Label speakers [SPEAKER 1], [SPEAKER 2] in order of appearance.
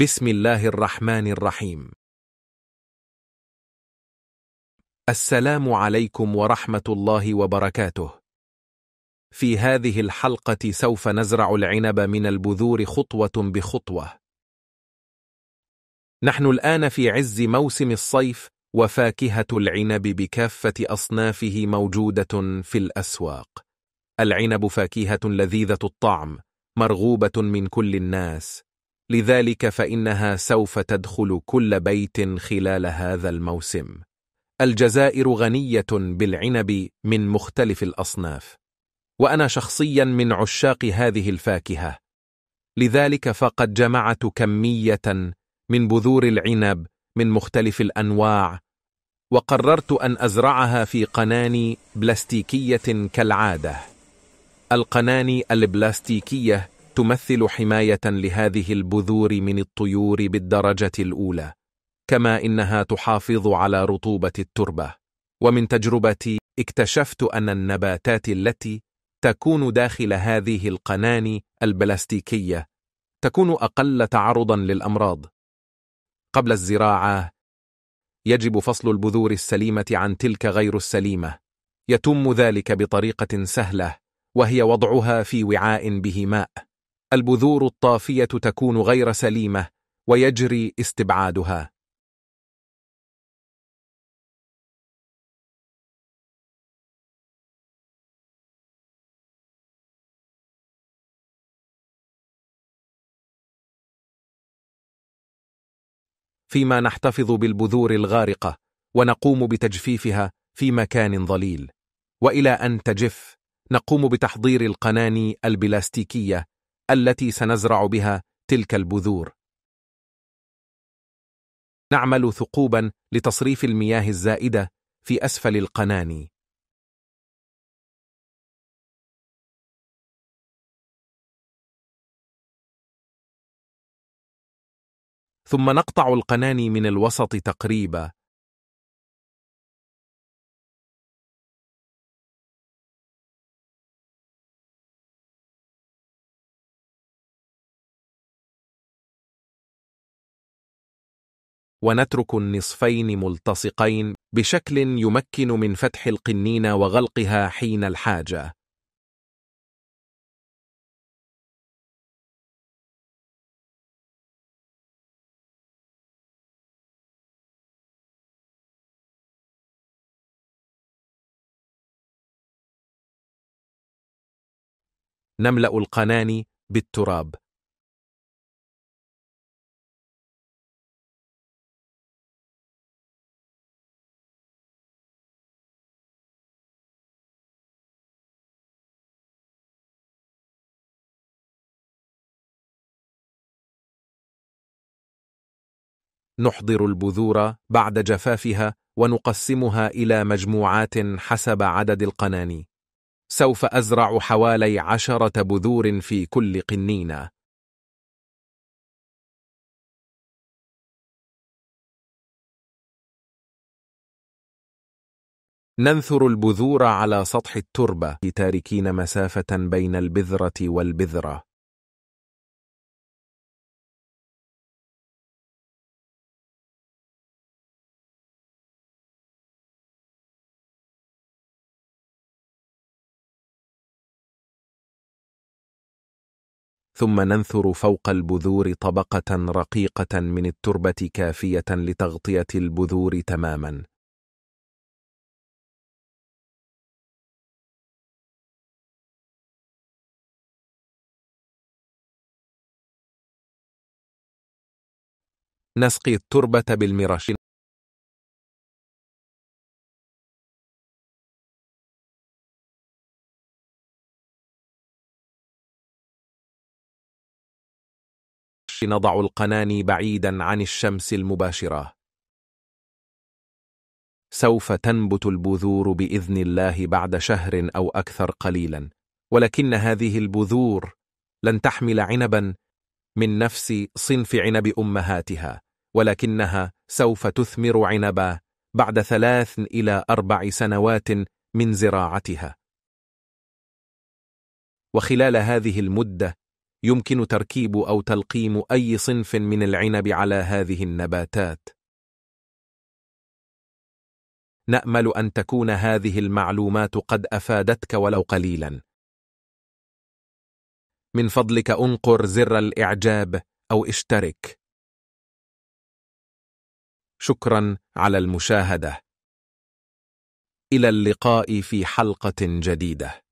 [SPEAKER 1] بسم الله الرحمن الرحيم السلام عليكم ورحمة الله وبركاته في هذه الحلقة سوف نزرع العنب من البذور خطوة بخطوة نحن الآن في عز موسم الصيف وفاكهة العنب بكافة أصنافه موجودة في الأسواق العنب فاكهة لذيذة الطعم مرغوبة من كل الناس لذلك فإنها سوف تدخل كل بيت خلال هذا الموسم الجزائر غنية بالعنب من مختلف الأصناف وأنا شخصيا من عشاق هذه الفاكهة لذلك فقد جمعت كمية من بذور العنب من مختلف الأنواع وقررت أن أزرعها في قناني بلاستيكية كالعادة القناني البلاستيكية تمثل حماية لهذه البذور من الطيور بالدرجة الأولى كما إنها تحافظ على رطوبة التربة ومن تجربتي اكتشفت أن النباتات التي تكون داخل هذه القناني البلاستيكية تكون أقل تعرضا للأمراض قبل الزراعة يجب فصل البذور السليمة عن تلك غير السليمة يتم ذلك بطريقة سهلة وهي وضعها في وعاء به ماء البذور الطافية تكون غير سليمة
[SPEAKER 2] ويجري استبعادها فيما نحتفظ بالبذور الغارقة ونقوم
[SPEAKER 1] بتجفيفها في مكان ظليل وإلى أن تجف نقوم بتحضير القناني البلاستيكية التي سنزرع بها تلك البذور
[SPEAKER 2] نعمل ثقوبا لتصريف المياه الزائدة في أسفل القناني ثم نقطع القناني من الوسط تقريبا ونترك النصفين ملتصقين بشكل يمكن من فتح القنينة وغلقها حين الحاجة نملأ القناني بالتراب نحضر البذور بعد جفافها ونقسمها
[SPEAKER 1] إلى مجموعات حسب عدد القناني سوف أزرع حوالي
[SPEAKER 2] عشرة بذور في كل قنينة ننثر البذور على سطح التربة تاركين مسافة بين البذرة والبذرة ثم ننثر فوق البذور طبقة رقيقة من التربة كافية لتغطية البذور تماما نسقي التربة بالمرش نضع القناني بعيدا عن الشمس المباشرة سوف
[SPEAKER 1] تنبت البذور بإذن الله بعد شهر أو أكثر قليلا ولكن هذه البذور لن تحمل عنبا من نفس صنف عنب أمهاتها ولكنها سوف تثمر عنبا بعد ثلاث إلى أربع سنوات من زراعتها وخلال هذه المدة يمكن تركيب أو تلقيم أي صنف من العنب على هذه النباتات نأمل أن تكون هذه المعلومات قد أفادتك ولو قليلا من فضلك أنقر زر الإعجاب أو اشترك
[SPEAKER 2] شكرا على المشاهدة إلى اللقاء في حلقة جديدة